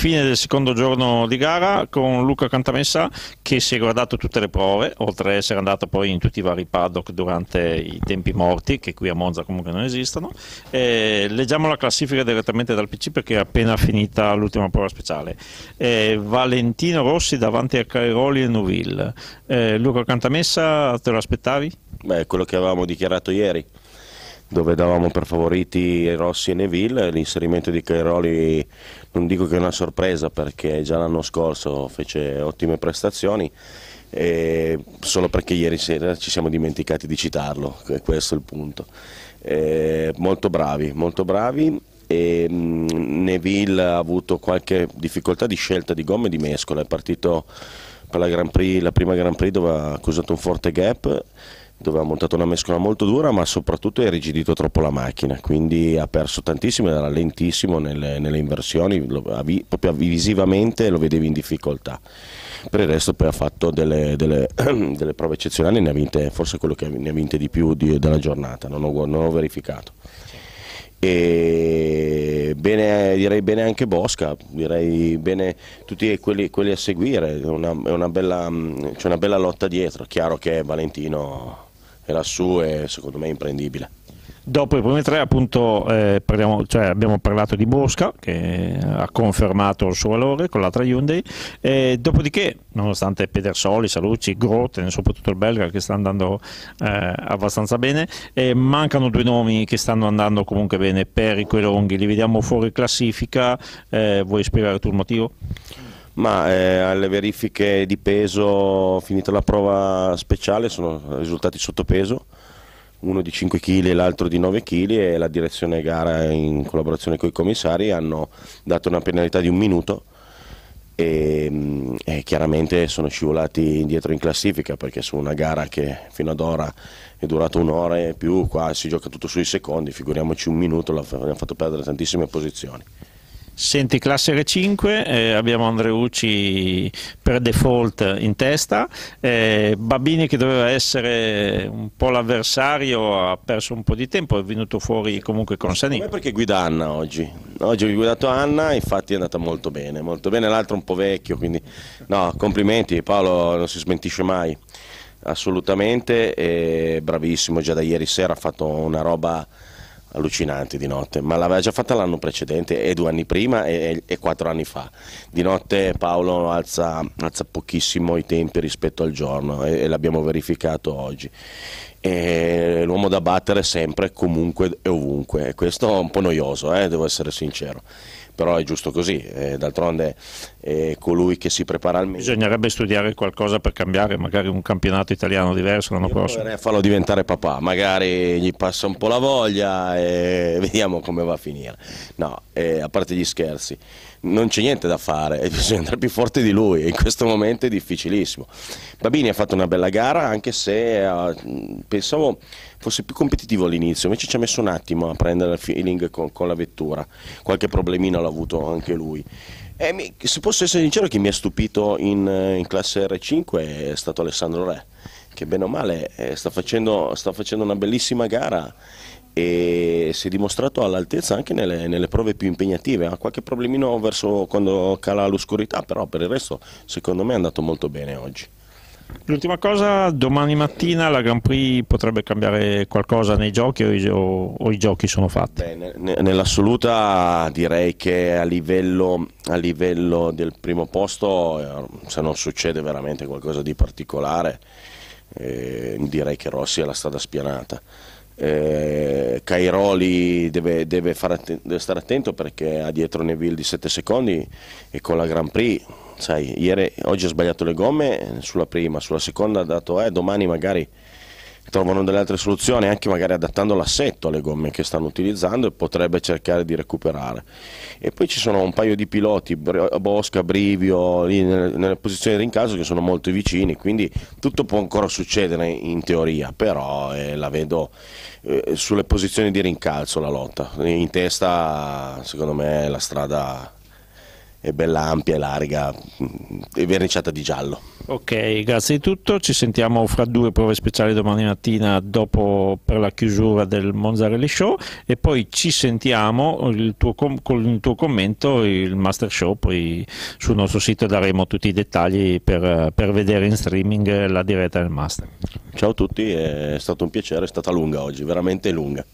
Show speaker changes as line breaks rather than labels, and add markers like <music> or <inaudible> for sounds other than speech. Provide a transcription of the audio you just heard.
fine del secondo giorno di gara con Luca Cantamessa che si è guardato tutte le prove, oltre ad essere andato poi in tutti i vari paddock durante i tempi morti, che qui a Monza comunque non esistono. E leggiamo la classifica direttamente dal PC perché è appena finita l'ultima prova speciale. E Valentino Rossi davanti a Cairoli e Nouville. E Luca Cantamessa, te lo aspettavi? Beh, quello che avevamo dichiarato ieri
dove davamo per favoriti Rossi e Neville, l'inserimento di Cairoli non dico che è una sorpresa perché già l'anno scorso fece ottime prestazioni, solo perché ieri sera ci siamo dimenticati di citarlo, questo è il punto. Eh, molto bravi, molto bravi. E, Neville ha avuto qualche difficoltà di scelta di gomme e di mescola, è partito per la, Grand Prix, la prima Grand Prix dove ha accusato un forte gap dove ha montato una mescola molto dura ma soprattutto ha irrigidito troppo la macchina quindi ha perso tantissimo era lentissimo nelle, nelle inversioni lo, proprio visivamente lo vedevi in difficoltà per il resto poi ha fatto delle, delle, <clears throat> delle prove eccezionali ne ha vinte forse quello che ne ha vinte di più di, della giornata non ho, non ho verificato e bene, direi bene anche Bosca, direi bene tutti quelli, quelli a seguire, c'è una, una, una bella lotta dietro, chiaro che Valentino e lassù è secondo me imprendibile.
Dopo i primi tre appunto, eh, parliamo, cioè abbiamo parlato di Bosca che ha confermato il suo valore con l'altra Hyundai e dopodiché nonostante Pedersoli, Salucci, Groten, soprattutto il belga che sta andando eh, abbastanza bene mancano due nomi che stanno andando comunque bene, Perico e Longhi, li vediamo fuori classifica, eh, vuoi spiegare tu il motivo? Ma eh, alle verifiche di peso,
finita la prova speciale, sono risultati sottopeso, uno di 5 kg e l'altro di 9 kg e la direzione gara in collaborazione con i commissari hanno dato una penalità di un minuto e, mm, e chiaramente sono scivolati indietro in classifica perché su una gara che fino ad ora è durata un'ora e più, qua si gioca tutto sui secondi, figuriamoci un minuto, abbiamo fatto perdere tantissime posizioni.
Senti, classe R5, eh, abbiamo Andreucci per default in testa, eh, Babini che doveva essere un po' l'avversario ha perso un po' di tempo, è venuto fuori comunque con Sanini. Perché guida Anna oggi, oggi ho guidato Anna,
infatti è andata molto bene, molto bene, l'altro un po' vecchio, quindi no, complimenti, Paolo non si smentisce mai, assolutamente, è bravissimo, già da ieri sera ha fatto una roba allucinante di notte, ma l'aveva già fatta l'anno precedente e due anni prima e, e, quattro anni fa. Di notte Paolo alza, alza pochissimo i tempi rispetto al giorno e, e l'abbiamo verificato oggi e l'uomo da battere sempre, comunque e ovunque. Questo è un po' noioso, eh, devo essere sincero, però è
giusto così, eh, d'altronde è colui che si prepara al meglio. Bisognerebbe studiare qualcosa per cambiare, magari un campionato italiano diverso l'anno Io prossimo. farlo diventare papà,
magari gli passa un po' la voglia e <laughs> vediamo come va a finire. No, eh, a parte gli scherzi non c'è niente da fare, <laughs> bisogna andare più forte di lui, in questo momento è difficilissimo. Babini ha fatto una bella gara anche se ha pensavo fosse più competitivo all'inizio, invece ci ha messo un attimo a prendere il feeling con, con la vettura, qualche problemino l'ha avuto anche lui. E se posso essere sincero, chi mi ha stupito in, in classe R5 è stato Alessandro Re, che bene o male eh, sta facendo, sta facendo una bellissima gara e si è dimostrato all'altezza anche nelle, nelle, prove più impegnative. Ha qualche problemino verso quando cala l'oscurità, però per il resto secondo me è andato molto bene oggi.
L'ultima cosa, domani mattina la Grand Prix potrebbe cambiare qualcosa nei giochi o i, o, o i giochi sono fatti?
Beh, nell'assoluta direi che a livello, a livello, del primo posto, eh, se non succede veramente qualcosa di particolare, eh, direi che Rossi è la strada spianata. Eh, Cairoli deve, deve, deve stare attento perché ha dietro Neville di 7 secondi e con la Grand Prix sai, ieri, oggi ho sbagliato le gomme sulla prima, sulla seconda ho dato, eh, domani magari trovano delle altre soluzioni, anche magari adattando l'assetto alle gomme che stanno utilizzando e potrebbe cercare di recuperare. E poi ci sono un paio di piloti, Bosca, Brivio, lì nelle, nelle posizioni di rincaso che sono molto vicini, quindi tutto può ancora succedere in teoria, però eh, la vedo eh, sulle posizioni di rincalzo la lotta, in testa secondo me la strada è bella ampia e larga mm, e verniciata di giallo.
Ok, grazie di tutto, ci sentiamo fra due prove speciali domani mattina dopo per la chiusura del Monzarelli Show e poi ci sentiamo il tuo con il tuo commento il Master Show, poi sul nostro sito daremo tutti i dettagli per, per vedere in streaming la diretta del Master.
Ciao a tutti, è stato un piacere, è stata lunga oggi, veramente lunga.